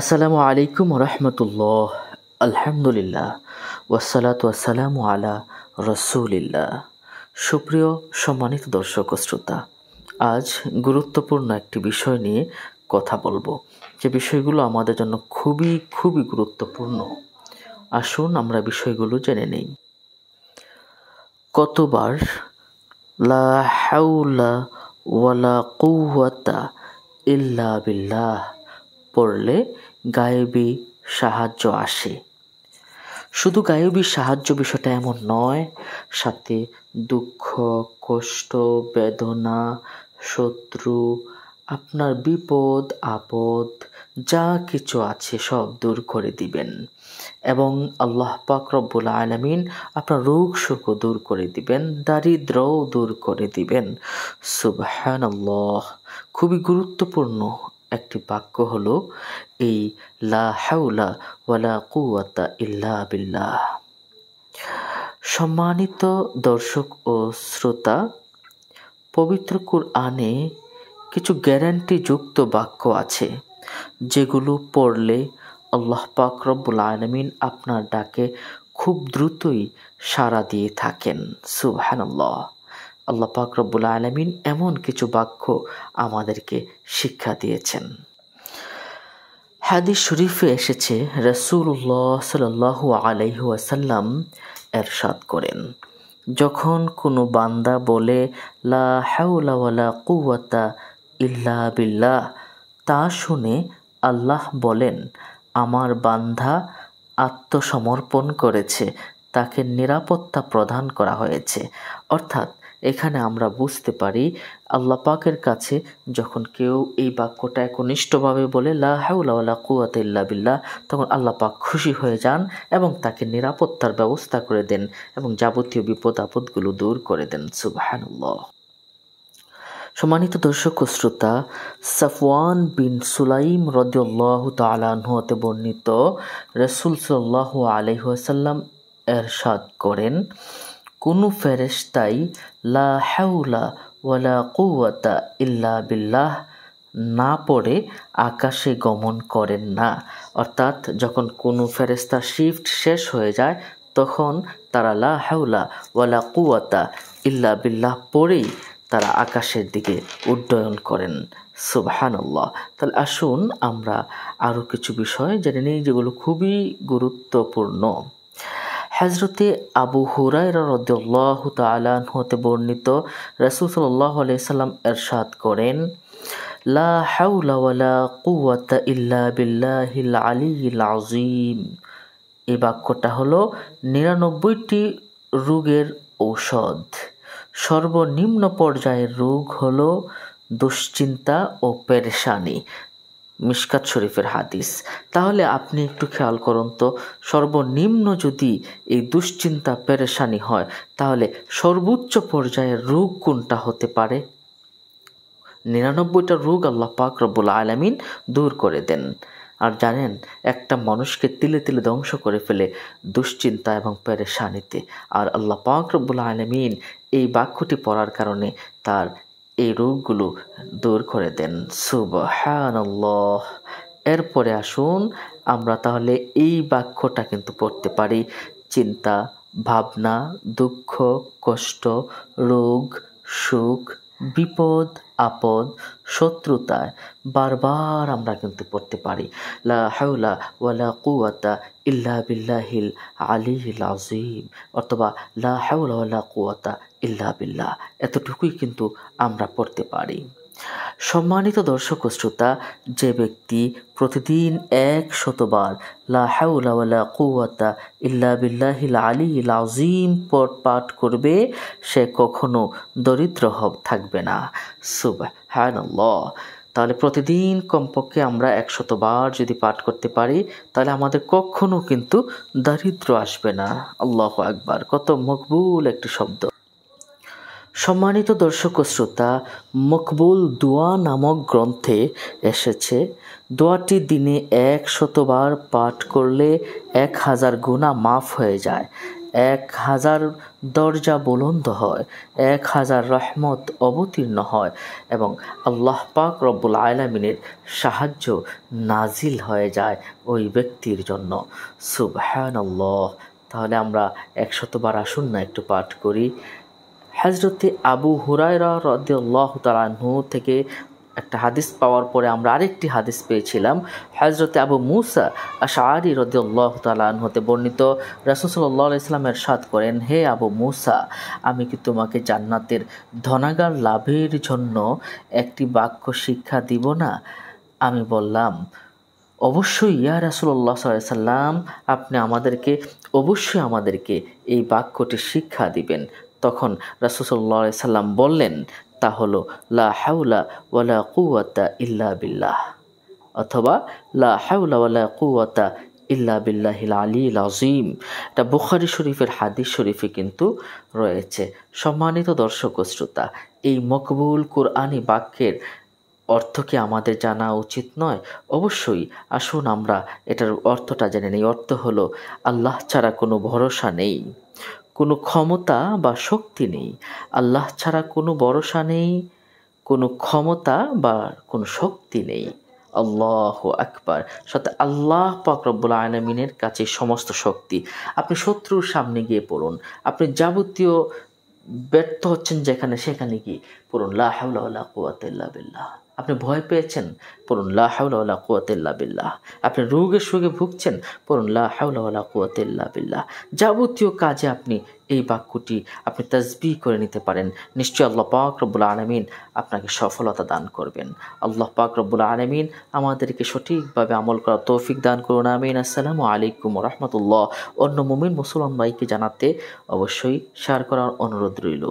আসসালামু আলাইকুম রহমতুল্লাহ আলহামদুলিল্লাহ ওয়াসালাত ওয়াসালাম আলা রসুলিল্লাহ সুপ্রিয় সম্মানিত দর্শক শ্রোতা আজ গুরুত্বপূর্ণ একটি বিষয় নিয়ে কথা বলবো যে বিষয়গুলো আমাদের জন্য খুবই খুবই গুরুত্বপূর্ণ আসুন আমরা বিষয়গুলো জেনে নেই কতবার লা হাউলা ওয়ালা কুয়াতা ইল্লা বিল্লাহ পড়লে গায়েবী সাহায্য আসে শুধু গায়েবী সাহায্য বিষয়টা এমন নয় সাথে দুঃখ কষ্ট বেদনা শত্রু আপনার বিপদ আপদ যা কিছু আছে সব দূর করে দিবেন এবং আল্লাহ পাক রব্বুল আলমিন আপনার রোগ শোকও দূর করে দিবেন দারিদ্রও দূর করে দিবেন সুবাহ খুবই গুরুত্বপূর্ণ একটি বাক্য হলো এই লা হাউলা ওয়ালা কুয়াতা ইল্লা বিল্লাহ সম্মানিত দর্শক ও শ্রোতা পবিত্র কুরআনে কিছু গ্যারান্টিযুক্ত বাক্য আছে যেগুলো পড়লে আল্লাহ পাক রব্বুল আলমিন আপনার ডাকে খুব দ্রুতই সাড়া দিয়ে থাকেন সুবহানাল্লাহ আল্লাহ পাক রব্বুল আলমিন এমন কিছু বাক্য আমাদেরকে শিক্ষা দিয়েছেন হাদিস শরীফে এসেছে রসুল্লাহ সাল্লু আলাইহাসাল্লাম এরশাদ করেন যখন কোনো বান্দা বলে লা হাউলাওয়ালা কুয়াতা ইল্লা বিল্লাহ তা শুনে আল্লাহ বলেন আমার বান্ধা আত্মসমর্পণ করেছে তাকে নিরাপত্তা প্রদান করা হয়েছে অর্থাৎ এখানে আমরা বুঝতে পারি আল্লাহ পাকের কাছে যখন কেউ এই বাক্যটা একনিষ্ঠভাবে বলে লাহাউলা কুয়াতিল্লা বিল্লাহ তখন আল্লাহ পাক খুশি হয়ে যান এবং তাকে নিরাপত্তার ব্যবস্থা করে দেন এবং যাবতীয় বিপদ আপদগুলো দূর করে দেন সুবাহানুল্লাহ সম্মানিত দর্শক শ্রোতা সাফওয়ান বিন সুলাইম রদিউল্লাহ তালাহতে বর্ণিত রসুল সাল্লাহ আলহাসাল্লাম এরশাদ করেন কোনো ফেরেস্তাই লা হাউলা ওয়ালা কুয়াতা ইল্লা বিল্লাহ না পড়ে আকাশে গমন করেন না অর্থাৎ যখন কোনো ফেরেস্তা শিফট শেষ হয়ে যায় তখন তারা লা হাউলা ওয়ালা কুয়াতা ইল্লা বিল্লাহ পড়েই তারা আকাশের দিকে উড্ডয়ন করেন সুবাহানল্লাহ তাহলে আসুন আমরা আরও কিছু বিষয় জেনে নিই যেগুলো খুবই গুরুত্বপূর্ণ হজরতে আবু হুরাইরা রদ্দাহ তালান হতে বর্ণিত রসুল সাল্লাহ এরশাদ করেন লা হাউলা এই বাক্যটা হল নিরানব্বইটি রোগের ঔষধ সর্বনিম্ন পর্যায়ের রোগ হল দুশ্চিন্তা ও পেরেশানি মিশকাত শরীফের হাদিস তাহলে আপনি একটু খেয়াল করুন তো সর্বনিম্ন যদি এই দুশ্চিন্তা পেরেশানি হয় তাহলে সর্বোচ্চ পর্যায়ের রোগ কোনটা হতে পারে নিরানব্বইটা রোগ আল্লাহ পাক রব্বুল আলামিন দূর করে দেন আর জানেন একটা মানুষকে তিলে তিলে ধ্বংস করে ফেলে দুশ্চিন্তা এবং পেরেশানিতে আর আল্লাহ পাক রব্বুল আলামিন এই বাক্যটি পড়ার কারণে তার এই রোগগুলো দূর করে দেন সুবহানাল্লাহ এরপরে আসুন আমরা তাহলে এই বাক্যটা কিন্তু পড়তে পারি চিন্তা ভাবনা দুঃখ কষ্ট রোগ সুখ বিপদ আপদ শত্রুতায় বারবার আমরা কিন্তু পড়তে পারি লা হাউলা ওয়ালা কুয়াতা ইল্লা বিল্লাহিল আলিহিল আজিম অথবা লা হাউলা ওয়ালা কুয়াতা ইল্লা বিল্লাহ এতটুকুই কিন্তু আমরা পড়তে পারি সম্মানিত দর্শক শ্রোতা যে ব্যক্তি প্রতিদিন এক শতবার লাহাউলা কুয়াতা ইল্লা বিল্লাহিল আলী লাউজিম পট পাঠ করবে সে কখনো দরিদ্র হব থাকবে না ল তাহলে প্রতিদিন কমপক্ষে আমরা একশতবার যদি পাঠ করতে পারি তাহলে আমাদের কখনো কিন্তু দারিদ্র আসবে না আল্লাহ আকবার কত মকবুল একটি শব্দ সম্মানিত দর্শক ও শ্রোতা মকবুল দোয়া নামক গ্রন্থে এসেছে দোয়াটি দিনে এক শতবার পাঠ করলে এক হাজার গুণা মাফ হয়ে যায় এক হাজার দরজা বলন্দ হয় এক হাজার রহমত অবতীর্ণ হয় এবং আল্লাহ পাক রব্বুল আয়লামিনের সাহায্য নাজিল হয়ে যায় ওই ব্যক্তির জন্য সুবহান তাহলে আমরা একশতবার আসুন না একটু পাঠ করি হজরতে আবু হুরায়রা রদ্দাহ তালাহু থেকে একটা হাদিস পাওয়ার পরে আমরা আরেকটি হাদিস পেয়েছিলাম হজরতে আবু মুসা আশাআরি রদিউল্লাহ তালান হতে বর্ণিত রাসুসল্লাহ ইসলামের সাদ করেন হে আবু মুসা আমি কি তোমাকে জান্নাতের ধনাগার লাভের জন্য একটি বাক্য শিক্ষা দিব না আমি বললাম অবশ্যই ইয়া রাসুল্লাহ সাল্লাম আপনি আমাদেরকে অবশ্যই আমাদেরকে এই বাক্যটি শিক্ষা দিবেন তখন রাসুসল্লা সাল্লাম বললেন তা হলো লা হাউলা ওয়ালা কুয়াতা ইল্লা বিল্লাহ অথবা লা হাউলা ওয়ালা কুয়াতা ইল্লা বিল্লাহিল আলী আজিম এটা বুখারি শরীফের হাদিস শরীফে কিন্তু রয়েছে সম্মানিত দর্শক শ্রোতা এই মকবুল কোরআনি বাক্যের অর্থ কি আমাদের জানা উচিত নয় অবশ্যই আসুন আমরা এটার অর্থটা জেনে নিই অর্থ হলো আল্লাহ ছাড়া কোনো ভরসা নেই কোনো ক্ষমতা বা শক্তি নেই আল্লাহ ছাড়া কোনো ভরসা নেই কোনো ক্ষমতা বা কোনো শক্তি নেই আল্লাহ আকবার সাথে আল্লাহ পাকরব্বুল আয়নামিনের কাছে সমস্ত শক্তি আপনি শত্রুর সামনে গিয়ে পড়ুন আপনি যাবতীয় ব্যর্থ হচ্ছেন যেখানে সেখানে গিয়ে পড়ুন লাহ বিল্লাহ আপনি ভয় পেয়েছেন পড়ুন লা হাউলা কুয়াতিল্লা বিল্লাহ আপনি রোগে সুগে ভুগছেন পড়ুন লা হাউলা কুয়াতিল্লা বিল্লাহ যাবতীয় কাজে আপনি এই বাক্যটি আপনি তাজবি করে নিতে পারেন নিশ্চয়ই আল্লাহ পাক রব্বুল আলমিন আপনাকে সফলতা দান করবেন আল্লাহ পাক রব্বুল আলমিন আমাদেরকে সঠিকভাবে আমল করা তৌফিক দান করুন আমিন আসসালামু আলাইকুম রহমতুল্লাহ অন্য মুমিন মুসলমান ভাইকে জানাতে অবশ্যই শেয়ার করার অনুরোধ রইল